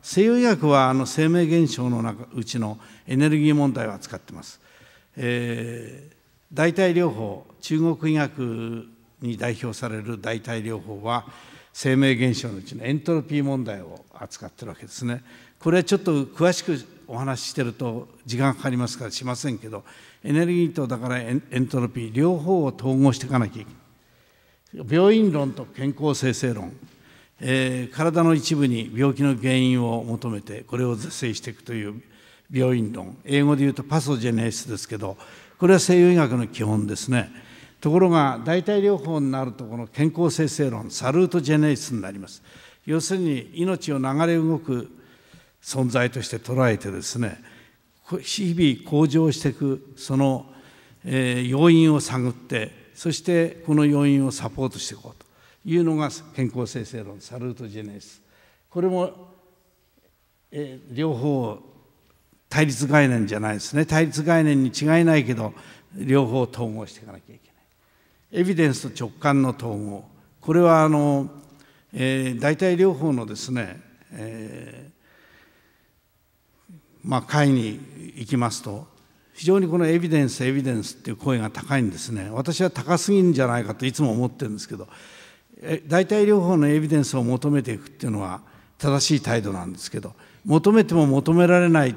西洋医学はあの生命現象の中うちのエネルギー問題を扱っています、えー、代替療法中国医学に代表される代替療法は生命現象のうちのエントロピー問題を扱っているわけですねこれはちょっと詳しくお話ししてると時間かかりますからしませんけどエネルギーとだからエントロピー両方を統合していかなきゃいけない病院論と健康生成論えー、体の一部に病気の原因を求めてこれを是正していくという病院論英語で言うとパソジェネシスですけどこれは西洋医学の基本ですねところが代替療法になるとこの健康生成論サルートジェネシスになります要するに命を流れ動く存在として捉えてですね日々向上していくその、えー、要因を探ってそしてこの要因をサポートしていこうというのが健康生成論サルートジェネスこれも、えー、両方対立概念じゃないですね対立概念に違いないけど両方統合していかなきゃいけないエビデンスと直感の統合これはあの、えー、大体両方のですね、えー、まあ、会に行きますと非常にこのエビデンスエビデンスっていう声が高いんですね私は高すぎんじゃないかといつも思ってるんですけど代替療法のエビデンスを求めていくっていうのは正しい態度なんですけど求めても求められない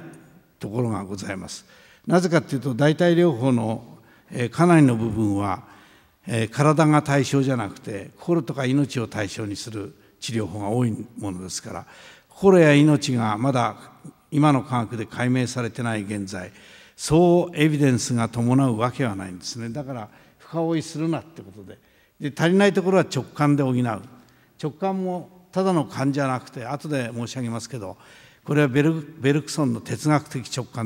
ところがございます。なぜかっていうと代替療法のかなりの部分は体が対象じゃなくて心とか命を対象にする治療法が多いものですから心や命がまだ今の科学で解明されてない現在そうエビデンスが伴うわけはないんですねだから深追いするなってことで。で足りないところは直感で補う直感もただの感じゃなくて後で申し上げますけどこれはベルベルクソンの哲学的直感です。